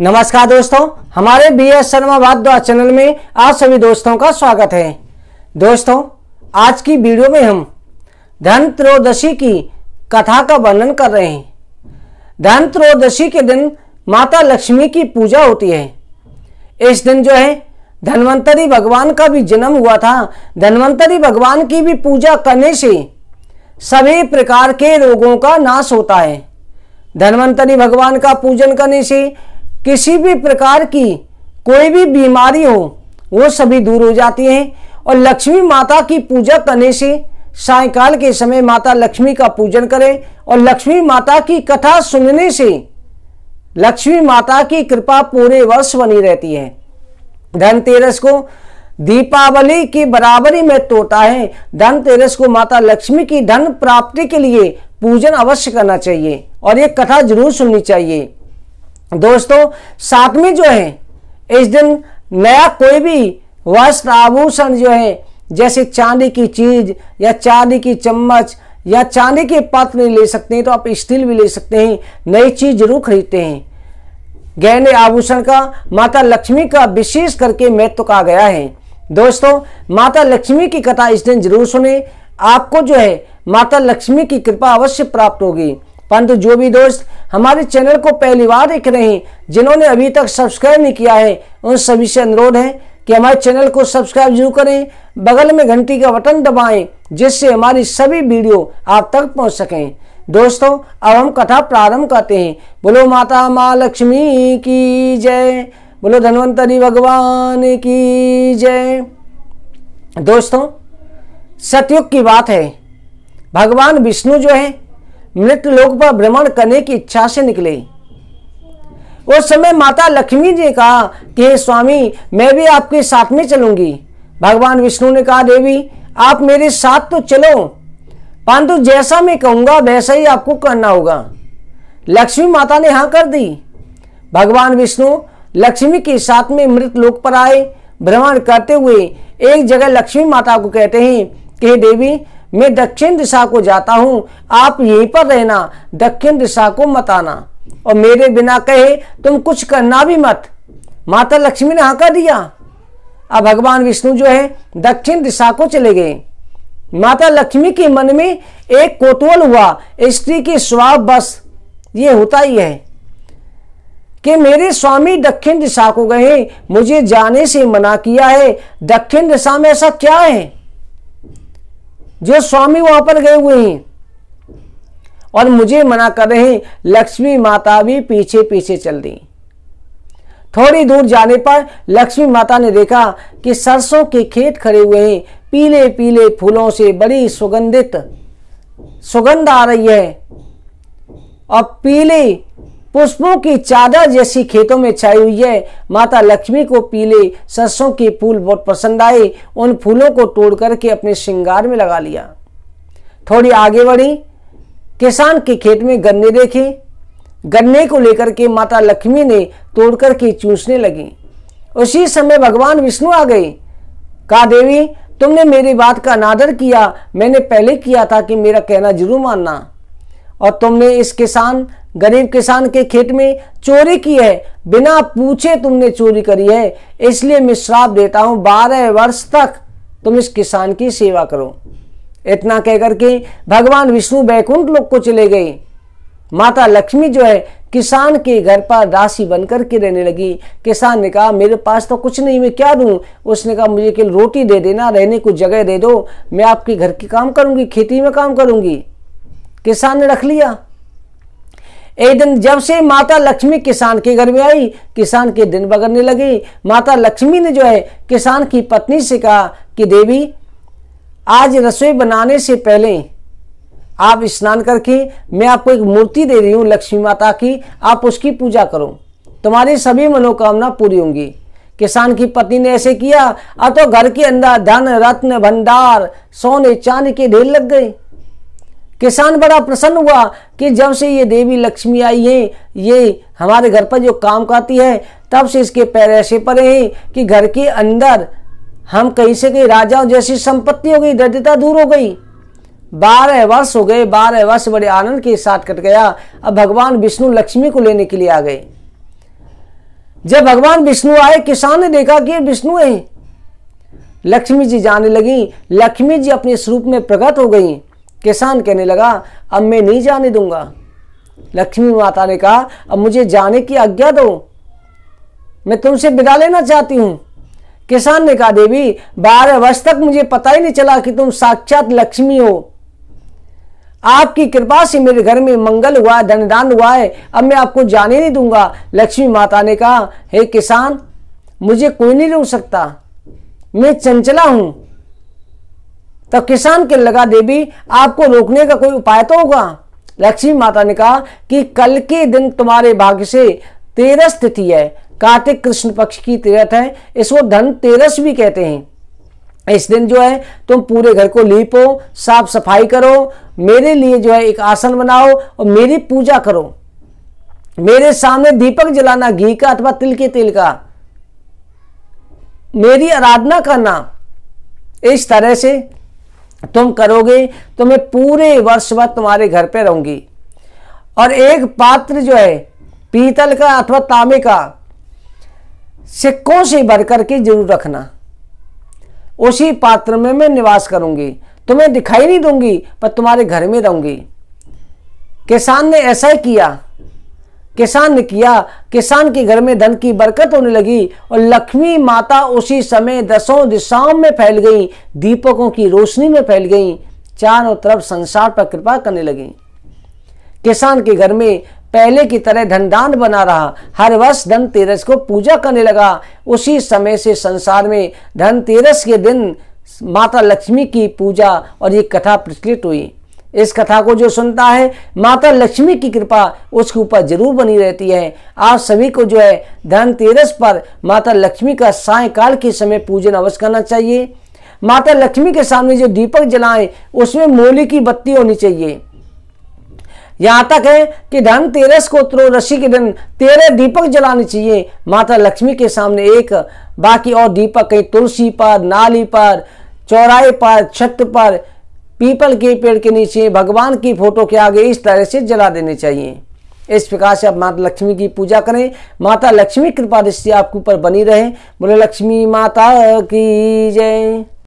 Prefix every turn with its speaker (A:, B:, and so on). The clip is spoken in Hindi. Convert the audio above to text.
A: नमस्कार दोस्तों हमारे B S Sharma Wadhwa channel में आप सभी दोस्तों का स्वागत है दोस्तों आज की वीडियो में हम त्रोदशी की कथा का वर्णन कर रहे हैं त्रोदशी के दिन माता लक्ष्मी की पूजा होती है इस दिन जो है धन्वंतरी भगवान का भी जन्म हुआ था धन्वंतरी भगवान की भी पूजा करने से सभी प्रकार के रोगों का नाश होता है धन्वंतरी भगवान का पूजन करने से किसी भी प्रकार की कोई भी बीमारी हो वो सभी दूर हो जाती है और लक्ष्मी माता की पूजा करने से सायकाल के समय माता लक्ष्मी का पूजन करें और लक्ष्मी माता की कथा सुनने से लक्ष्मी माता की कृपा पूरे वर्ष बनी रहती है धनतेरस को दीपावली की बराबरी में तोता है धनतेरस को माता लक्ष्मी की धन प्राप्ति के लिए पूजन अवश्य करना चाहिए और ये कथा जरूर सुननी चाहिए दोस्तों सातवीं जो है इस दिन नया कोई भी वस्त्र आभूषण जो है जैसे चांदी की चीज या चांदी की चम्मच या चांदी के पात्र नहीं ले सकते हैं तो आप स्टील भी ले सकते हैं नई चीज जरूर खरीदते हैं गहने आभूषण का माता लक्ष्मी का विशेष करके महत्व कहा गया है दोस्तों माता लक्ष्मी की कथा इस दिन जरूर सुने आपको जो है माता लक्ष्मी की कृपा अवश्य प्राप्त होगी परंतु जो भी दोस्त हमारे चैनल को पहली बार देख रहे हैं जिन्होंने अभी तक सब्सक्राइब नहीं किया है उन सभी से अनुरोध है कि हमारे चैनल को सब्सक्राइब जरूर करें बगल में घंटी का बटन दबाएं जिससे हमारी सभी वीडियो आप तक पहुंच सकें दोस्तों अब हम कथा प्रारंभ करते हैं बोलो माता माँ लक्ष्मी की जय बोलो धनवंतरी भगवान की जय दोस्तों सतयुग की बात है भगवान विष्णु जो है मृत लोक पर भ्रमण करने की इच्छा से निकले उस समय माता लक्ष्मी जी ने कहा कि स्वामी मैं भी आपके साथ में चलूंगी भगवान विष्णु ने कहा देवी आप मेरे साथ तो चलो परंतु जैसा मैं कहूंगा वैसा ही आपको करना होगा लक्ष्मी माता ने हाँ कर दी भगवान विष्णु लक्ष्मी के साथ में मृत लोक पर आए भ्रमण करते हुए एक जगह लक्ष्मी माता को कहते हैं कि देवी मैं दक्षिण दिशा को जाता हूँ आप यहीं पर रहना दक्षिण दिशा को मत आना और मेरे बिना कहे तुम कुछ करना भी मत माता लक्ष्मी ने हाका दिया अब भगवान विष्णु जो है दक्षिण दिशा को चले गए माता लक्ष्मी के मन में एक कोतवल हुआ स्त्री के स्वाब बस ये होता ही है कि मेरे स्वामी दक्षिण दिशा को गए मुझे जाने से मना किया है दक्षिण दिशा में ऐसा क्या है जो स्वामी वहां पर गए हुए हैं और मुझे मना कर रहे हैं लक्ष्मी माता भी पीछे पीछे चल दी थोड़ी दूर जाने पर लक्ष्मी माता ने देखा कि सरसों के खेत खड़े हुए हैं पीले पीले फूलों से बड़ी सुगंधित सुगंध आ रही है और पीले पुष्पों की चादर जैसी खेतों में छाई हुई है माता लक्ष्मी को पीले सरसों के फूल बहुत पसंद आए उन फूलों को तोड़ करके अपने श्रृंगार में लगा लिया थोड़ी आगे बढ़ी किसान के खेत में गन्ने देखे गन्ने को लेकर के माता लक्ष्मी ने तोड़ करके चूसने लगी उसी समय भगवान विष्णु आ गए कहा देवी तुमने मेरी बात का अनादर किया मैंने पहले किया था कि मेरा कहना जरूर मानना और तुमने इस किसान गरीब किसान के खेत में चोरी की है बिना पूछे तुमने चोरी करी है इसलिए मैं श्राप देता हूं बारह वर्ष तक तुम इस किसान की सेवा करो इतना कहकर के भगवान विष्णु बैकुंठ लोग को चले गए माता लक्ष्मी जो है किसान के घर पर दासी बनकर के रहने लगी किसान ने कहा मेरे पास तो कुछ नहीं मैं क्या दूं उसने कहा मुझे केवल रोटी दे देना रहने को जगह दे दो मैं आपके घर के काम करूंगी खेती में काम करूंगी किसान ने रख लिया एक दिन जब से माता लक्ष्मी किसान के घर में आई किसान के दिन बगड़ने लगे माता लक्ष्मी ने जो है किसान की पत्नी से कहा कि देवी आज रसोई बनाने से पहले आप स्नान करके मैं आपको एक मूर्ति दे रही हूँ लक्ष्मी माता की आप उसकी पूजा करो तुम्हारी सभी मनोकामना पूरी होंगी किसान की पत्नी ने ऐसे किया अतो घर के अंदर धन रत्न भंडार सोने चांद के ढेर लग गए किसान बड़ा प्रसन्न हुआ कि जब से ये देवी लक्ष्मी आई है ये हमारे घर पर जो काम करती है तब से इसके पैर ऐसे पड़े हैं कि घर के अंदर हम कहीं से कहीं राजाओं जैसी संपत्ति हो गई दरिद्रता दूर हो गई बारह वर्ष हो गए बारह वर्ष बड़े आनंद के साथ कट गया अब भगवान विष्णु लक्ष्मी को लेने के लिए आ गए जब भगवान विष्णु आए किसान ने देखा कि विष्णु है लक्ष्मी जी जाने लगी लक्ष्मी जी अपने स्वरूप में प्रकट हो गई किसान कहने लगा अब मैं नहीं जाने दूंगा लक्ष्मी माता ने कहा अब मुझे जाने की आज्ञा दो मैं तुमसे विदा लेना चाहती हूँ किसान ने कहा देवी बारह वर्ष तक मुझे पता ही नहीं चला कि तुम साक्षात लक्ष्मी हो आपकी कृपा से मेरे घर में मंगल हुआ है धनदान हुआ है अब मैं आपको जाने नहीं दूंगा लक्ष्मी माता ने कहा हे किसान मुझे कोई नहीं रोक सकता मैं चंचला हूं तो किसान के लगा देवी आपको रोकने का कोई उपाय तो होगा लक्ष्मी माता ने कहा कि कल के दिन तुम्हारे भाग्य से तेरस तिथि है कार्तिक कृष्ण पक्ष की तीर्थ है इसको धन तेरस भी कहते हैं इस दिन जो है तुम पूरे घर को लीपो साफ सफाई करो मेरे लिए जो है एक आसन बनाओ और मेरी पूजा करो मेरे सामने दीपक जलाना घी का अथवा तिल के तेल का मेरी आराधना करना इस तरह से तुम करोगे तो मैं पूरे वर्ष भर तुम्हारे घर पे रहूंगी और एक पात्र जो है पीतल का अथवा तांबे का सिक्कों से भर करके जरूर रखना उसी पात्र में मैं निवास करूंगी तुम्हें दिखाई नहीं दूंगी पर तुम्हारे घर में रहूंगी किसान ने ऐसा ही किया किसान ने किया किसान के घर में धन की बरकत होने लगी और लक्ष्मी माता उसी समय दसों दिशाओं में फैल गई दीपकों की रोशनी में फैल गई चारों तरफ संसार पर कृपा करने लगी किसान के घर में पहले की तरह धनदान बना रहा हर वर्ष धनतेरस को पूजा करने लगा उसी समय से संसार में धनतेरस के दिन माता लक्ष्मी की पूजा और ये कथा प्रचलित हुई इस कथा को जो सुनता है माता लक्ष्मी की कृपा उसके ऊपर जरूर बनी रहती है आप सभी को जो है धनतेरस पर माता लक्ष्मी का सायकाल के समय पूजन अवश्य करना चाहिए माता लक्ष्मी के सामने जो दीपक जलाएं उसमें मूली की बत्ती होनी चाहिए यहाँ तक है कि धनतेरस को त्रयोदशी के दिन तेरह दीपक जलाने चाहिए माता लक्ष्मी के सामने एक बाकी और दीपक कहीं तुलसी पर नाली पर चौराहे पर छत पर पीपल के पेड़ के नीचे भगवान की फोटो के आगे इस तरह से जला देने चाहिए इस प्रकार से आप माता लक्ष्मी की पूजा करें माता लक्ष्मी कृपा दृष्टि आपके ऊपर बनी रहे बोले लक्ष्मी माता की जय